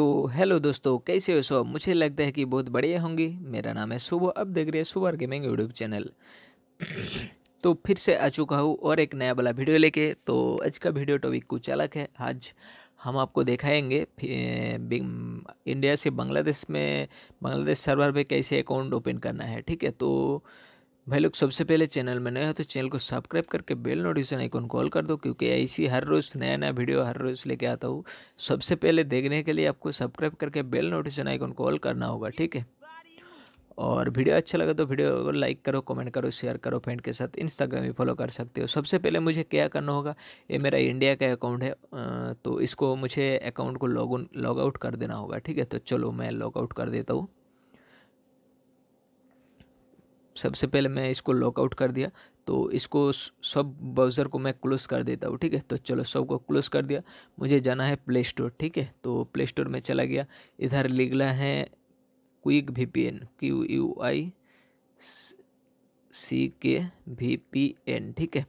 तो हेलो दोस्तों कैसे हो सब मुझे लगता है कि बहुत बढ़िया होंगे मेरा नाम है सुबह अब देख रहे हैं सुबह गेमिंग यूट्यूब चैनल तो फिर से आ चुका हूँ और एक नया वाला वीडियो लेके तो आज का वीडियो टॉपिक कुछ अलग है आज हम आपको दिखाएंगे इंडिया से बांग्लादेश में बांग्लादेश सर्वर पे कैसे अकाउंट ओपन करना है ठीक है तो भाई लोग सबसे पहले चैनल में नए हो तो चैनल को सब्सक्राइब करके बेल नोटिफिकेशन आइकन कॉल कर दो क्योंकि ऐसी हर रोज़ नया नया वीडियो हर रोज़ लेके आता हूँ सबसे पहले देखने के लिए आपको सब्सक्राइब करके बेल नोटिफिकेशन आइकन कॉल करना होगा ठीक है और वीडियो अच्छा लगा तो वीडियो को लाइक करो कमेंट करो शेयर करो फ्रेंड के साथ इंस्टाग्राम भी फॉलो कर सकते हो सबसे पहले मुझे क्या करना होगा ये मेरा इंडिया का अकाउंट है तो इसको मुझे अकाउंट को लॉग लॉग आउट कर देना होगा ठीक है तो चलो मैं लॉग आउट कर देता हूँ सबसे पहले मैं इसको लॉकआउट कर दिया तो इसको सब ब्राउज़र को मैं क्लोज कर देता हूँ ठीक है तो चलो सब को क्लोज कर दिया मुझे जाना है प्ले स्टोर ठीक है तो प्ले स्टोर में चला गया इधर लिखला है quick V P N Q U I C K V P N ठीक है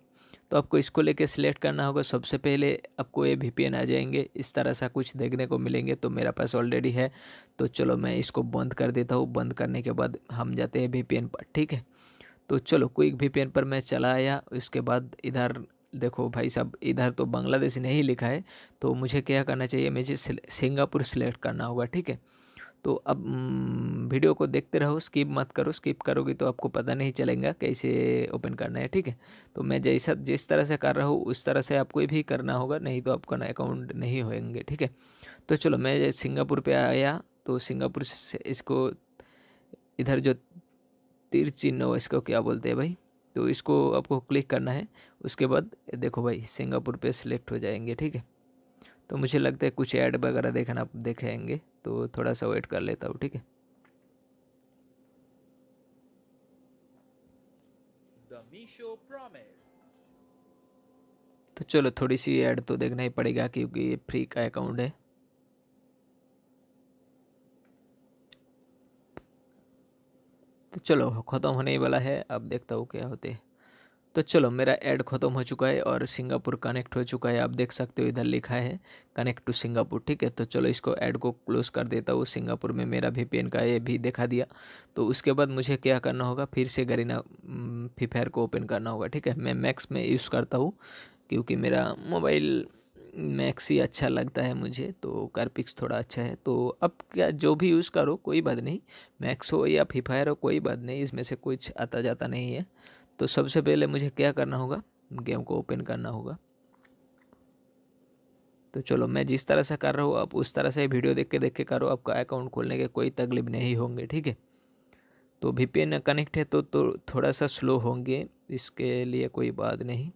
तो आपको इसको लेके सिलेक्ट करना होगा सबसे पहले आपको ये वी आ जाएंगे इस तरह सा कुछ देखने को मिलेंगे तो मेरा पास ऑलरेडी है तो चलो मैं इसको बंद कर देता हूँ बंद करने के बाद हम जाते हैं वी पर ठीक है तो चलो क्विक वी पर मैं चला आया उसके बाद इधर देखो भाई साहब इधर तो बांग्लादेश नहीं लिखा है तो मुझे क्या करना चाहिए मुझे सिंगापुर सिलेक्ट करना होगा ठीक है तो अब हम्म, वीडियो को देखते रहो स्किप मत करो स्किप करोगे तो आपको पता नहीं चलेगा कैसे ओपन करना है ठीक है तो मैं जैसा जिस तरह से कर रहा हूँ उस तरह से आपको भी करना होगा नहीं तो आपका अकाउंट नहीं होएंगे ठीक है तो चलो मैं सिंगापुर पे आया तो सिंगापुर से इसको इधर जो तिर चिन्ह हो इसको क्या बोलते हैं भाई तो इसको आपको क्लिक करना है उसके बाद देखो भाई सिंगापुर पर सिलेक्ट हो जाएंगे ठीक है तो मुझे लगता है कुछ ऐड वगैरह देखना देखेंगे तो थोड़ा सा वेट कर लेता हूँ ठीक है तो चलो थोड़ी सी ऐड तो देखना ही पड़ेगा क्योंकि ये फ्री का अकाउंट है तो चलो ख़त्म होने वाला है अब देखता हूँ क्या होते हैं तो चलो मेरा ऐड ख़त्म हो चुका है और सिंगापुर कनेक्ट हो चुका है आप देख सकते हो इधर लिखा है कनेक्ट टू सिंगापुर ठीक है तो चलो इसको ऐड को क्लोज कर देता हूँ सिंगापुर में मेरा भी पेन का ये भी देखा दिया तो उसके बाद मुझे क्या करना होगा फिर से गरीना फीफेयर को ओपन करना होगा ठीक है मैं मैक्स में यूज़ करता हूँ क्योंकि मेरा मोबाइल मैक्स ही अच्छा लगता है मुझे तो कारपिक्स थोड़ा अच्छा है तो अब क्या जो भी यूज़ करो कोई बात नहीं मैक्स हो या फीफायर हो कोई बात नहीं इसमें से कुछ आता जाता नहीं है तो सबसे पहले मुझे क्या करना होगा गेम को ओपन करना होगा तो चलो मैं जिस तरह से कर रहा हूँ आप उस तरह से वीडियो देख के देख के करो आपका अकाउंट खोलने के कोई तकलीफ नहीं होंगे ठीक है तो वी कनेक्ट है तो, तो थोड़ा सा स्लो होंगे इसके लिए कोई बात नहीं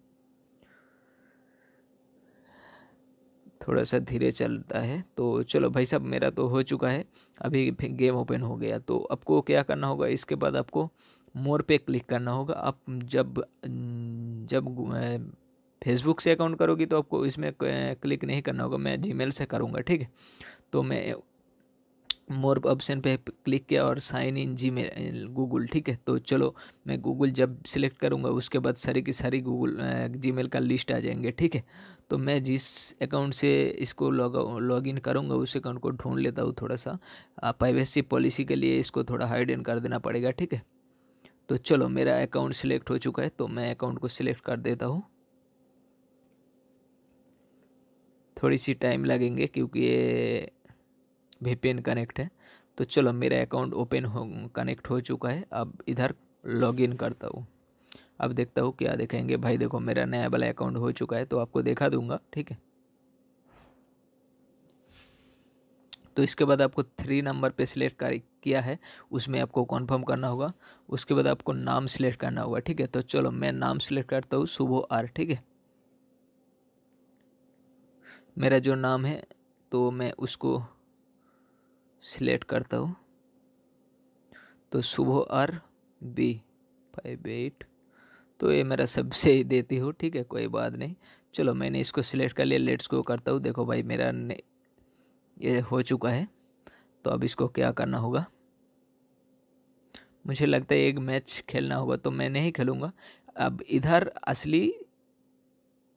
थोड़ा सा धीरे चलता है तो चलो भाई साहब मेरा तो हो चुका है अभी गेम ओपन हो गया तो आपको क्या करना होगा इसके बाद आपको मोर पे क्लिक करना होगा आप जब जब फेसबुक से अकाउंट करोगी तो आपको इसमें क्लिक नहीं करना होगा मैं जीमेल से करूँगा ठीक है तो मैं मोर ऑप्शन पे क्लिक किया और sign in Gmail Google ठीक है तो चलो मैं गूगल जब सिलेक्ट करूँगा उसके बाद सारी की सारी गूगल जी मेल का लिस्ट आ जाएंगे ठीक है तो मैं जिस अकाउंट से इसको लॉग लॉग इन करूँगा उस अकाउंट को ढूंढ लेता हूँ थोड़ा सा प्राइवेसी पॉलिसी के लिए इसको थोड़ा हाइड इन कर देना पड़ेगा ठीक है तो चलो मेरा अकाउंट सिलेक्ट हो चुका है तो मैं अकाउंट को सिलेक्ट कर देता हूँ थोड़ी सी टाइम लगेंगे क्योंकि ये वीपीएन कनेक्ट है तो चलो मेरा अकाउंट ओपन हो कनेक्ट हो चुका है अब इधर लॉगिन करता हूँ अब देखता हूँ क्या देखेंगे भाई देखो मेरा नया वाला अकाउंट हो चुका है तो आपको देखा दूंगा ठीक है तो इसके बाद आपको थ्री नंबर पे सिलेक्ट कर किया है उसमें आपको कॉन्फर्म करना होगा उसके बाद आपको नाम सिलेक्ट करना होगा ठीक है तो चलो मैं नाम सिलेक्ट करता हूँ सुबह आर ठीक है मेरा जो नाम है तो मैं उसको सिलेक्ट करता हूँ तो सुबह आर बी फाइव एट तो ये मेरा सबसे ही देती हूँ ठीक है कोई बात नहीं चलो मैंने इसको सिलेक्ट कर लिया लेट्स को करता हूँ देखो भाई मेरा ये हो चुका है तो अब इसको क्या करना होगा मुझे लगता है एक मैच खेलना होगा तो मैं नहीं खेलूँगा अब इधर असली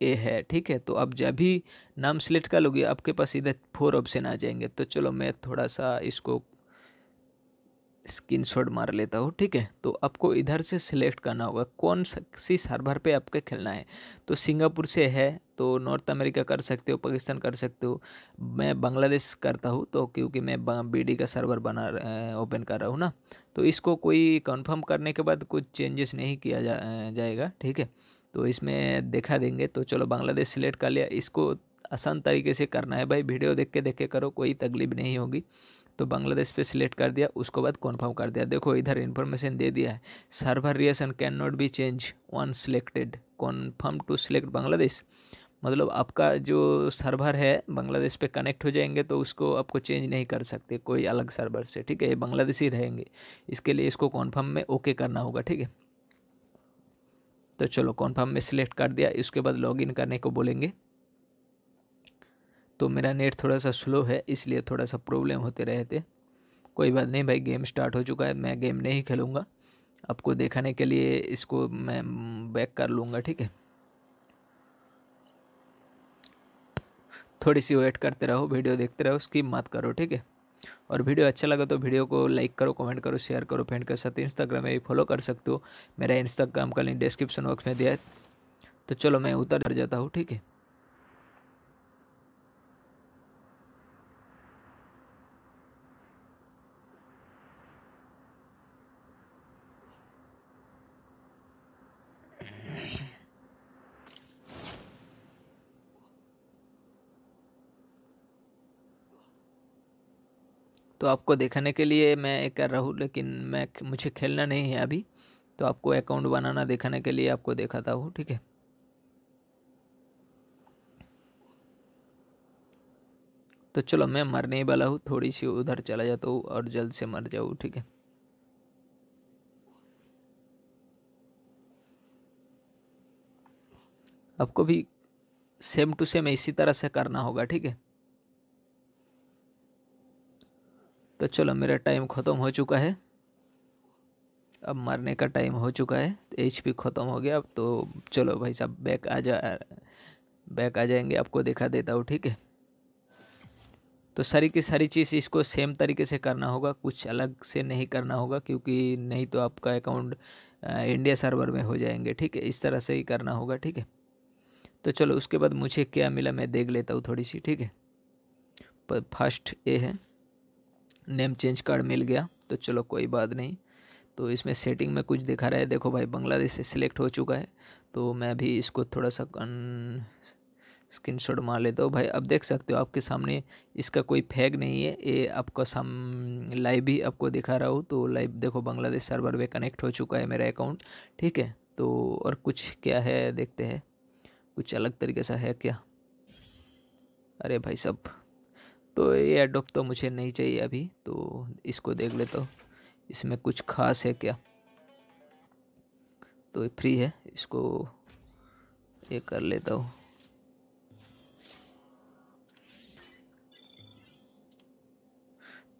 ए है ठीक है तो अब जब भी नाम सेलेक्ट कर लोगे आपके पास इधर फोर ऑप्शन आ जाएंगे तो चलो मैं थोड़ा सा इसको स्क्रीन शॉट मार लेता हूँ ठीक है तो आपको इधर से सिलेक्ट करना होगा कौन सी सर्वर पे आपके खेलना है तो सिंगापुर से है तो नॉर्थ अमेरिका कर सकते हो पाकिस्तान कर सकते हो मैं बांग्लादेश करता हूँ तो क्योंकि मैं बीडी का सर्वर बना ओपन कर रहा हूँ ना तो इसको कोई कंफर्म करने के बाद कुछ चेंजेस नहीं किया जा, जाएगा ठीक है तो इसमें देखा देंगे तो चलो बांग्लादेश सिलेक्ट कर लिया इसको आसान तरीके से करना है भाई वीडियो देख के देख के करो कोई तकलीफ नहीं होगी तो बांग्लादेश पे सिलेक्ट कर दिया उसको बाद कन्फर्म कर दिया देखो इधर इन्फॉर्मेशन दे दिया है server reason can not be change once selected confirm to select Bangladesh मतलब आपका जो सर्वर है बांग्लादेश पे कनेक्ट हो जाएंगे तो उसको आपको चेंज नहीं कर सकते कोई अलग सर्वर से ठीक है ये बांग्लादेशी रहेंगे इसके लिए इसको कॉन्फर्म में ओके करना होगा ठीक है तो चलो कॉन्फर्म में सिलेक्ट कर दिया इसके बाद लॉगिन करने को बोलेंगे तो मेरा नेट थोड़ा सा स्लो है इसलिए थोड़ा सा प्रॉब्लम होते रहे थे कोई बात नहीं भाई गेम स्टार्ट हो चुका है मैं गेम नहीं खेलूँगा आपको देखाने के लिए इसको मैं बैक कर लूँगा ठीक है थोड़ी सी वेट करते रहो वीडियो देखते रहो स्किप मत करो ठीक है और वीडियो अच्छा लगा तो वीडियो को लाइक करो कमेंट करो शेयर करो फ्रेंड के साथ इंस्टाग्राम में भी फॉलो कर सकते हो मेरा इंस्टाग्राम का लिंक डिस्क्रिप्शन बॉक्स में दिया है तो चलो मैं उतर जाता हूँ ठीक है तो आपको देखने के लिए मैं कर रहा हूँ लेकिन मैं मुझे खेलना नहीं है अभी तो आपको अकाउंट बनाना दिखाने के लिए आपको देखाता हूँ ठीक है तो चलो मैं मरने ही वाला हूँ थोड़ी सी उधर चला जाता हूँ और जल्द से मर जाऊँ ठीक है आपको भी सेम टू सेम इसी तरह से करना होगा ठीक है तो चलो मेरा टाइम ख़त्म हो चुका है अब मरने का टाइम हो चुका है एच तो पी ख़त्म हो गया अब तो चलो भाई साहब बैक आ जा बैक आ जाएंगे आपको दिखा देता हूँ ठीक है तो सारी की सारी चीज़ इसको सेम तरीके से करना होगा कुछ अलग से नहीं करना होगा क्योंकि नहीं तो आपका अकाउंट इंडिया सर्वर में हो जाएंगे ठीक है इस तरह से ही करना होगा ठीक है तो चलो उसके बाद मुझे क्या मिला मैं देख लेता हूँ थोड़ी सी ठीक है पर फर्स्ट ए है नेम चेंज कार्ड मिल गया तो चलो कोई बात नहीं तो इसमें सेटिंग में कुछ दिखा रहा है देखो भाई बांग्लादेश से सिलेक्ट हो चुका है तो मैं भी इसको थोड़ा सा कन... स्क्रीन शॉट मार लेता हूँ भाई अब देख सकते हो आपके सामने इसका कोई फैग नहीं है ये आपका साम लाइव भी आपको दिखा रहा हूँ तो लाइव देखो बांग्लादेश सर्वर में कनेक्ट हो चुका है मेरा अकाउंट ठीक है तो और कुछ क्या है देखते हैं कुछ अलग तरीके से है क्या अरे भाई सब तो ये एडोप तो मुझे नहीं चाहिए अभी तो इसको देख लेता हूँ इसमें कुछ खास है क्या तो फ्री है इसको ये कर लेता हूँ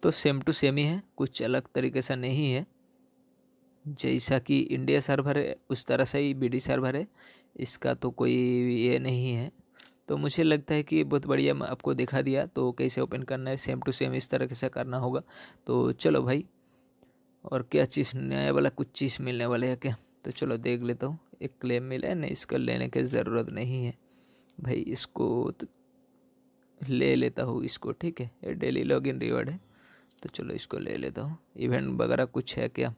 तो सेम टू सेम ही है कुछ अलग तरीके से नहीं है जैसा कि इंडिया सर्वर है उस तरह से ही बीडी सर्वर है इसका तो कोई ये नहीं है तो मुझे लगता है कि बहुत बढ़िया मैं आपको दिखा दिया तो कैसे ओपन करना है सेम टू सेम इस तरह से करना होगा तो चलो भाई और क्या चीज़ नया वाला कुछ चीज़ मिलने वाला है क्या तो चलो देख लेता हूँ एक क्लेम मिला है नहीं इसका लेने की ज़रूरत नहीं है भाई इसको तो ले लेता हूँ इसको ठीक है ये डेली इन रिवॉर्ड है तो चलो इसको ले लेता हूँ इवेंट वगैरह कुछ है क्या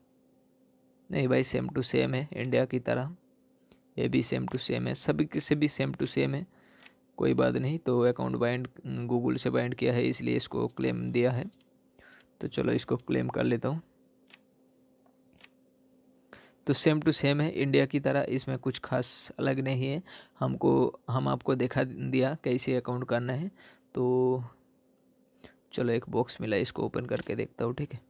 नहीं भाई सेम टू सेम है इंडिया की तरह ये भी सेम टू सेम है सभी किसी भी सेम टू सेम है कोई बात नहीं तो अकाउंट बाइंड गूगल से बाइंड किया है इसलिए इसको क्लेम दिया है तो चलो इसको क्लेम कर लेता हूँ तो सेम टू सेम है इंडिया की तरह इसमें कुछ खास अलग नहीं है हमको हम आपको देखा दिया कैसे अकाउंट करना है तो चलो एक बॉक्स मिला इसको ओपन करके देखता हूँ ठीक है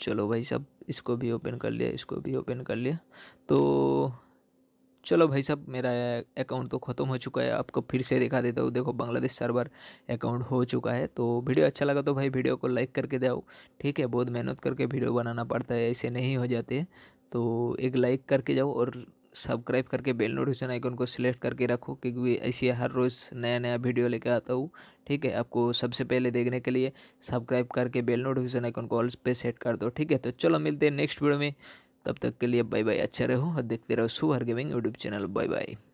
चलो भाई साहब इसको भी ओपन कर लिया इसको भी ओपन कर लिया तो चलो भाई साहब मेरा अकाउंट तो ख़त्म हो चुका है आपको फिर से दिखा देता हूँ देखो बांग्लादेश सर्वर अकाउंट हो चुका है तो वीडियो अच्छा लगा तो भाई वीडियो को लाइक करके जाओ ठीक है बहुत मेहनत करके वीडियो बनाना पड़ता है ऐसे नहीं हो जाते तो एक लाइक करके जाओ और सब्सक्राइब करके बेल नोटिफिकेशन आइकन को सिलेक्ट करके रखो क्योंकि ऐसे हर रोज़ नया नया वीडियो लेकर आता हूँ ठीक है आपको सबसे पहले देखने के लिए सब्सक्राइब करके बेल नोटिफिकेशन आइकन को ऑल पे सेट कर दो ठीक है तो चलो मिलते हैं नेक्स्ट वीडियो में तब तक के लिए बाय बाय अच्छा रहो और देखते रहो super gaming YouTube channel bye bye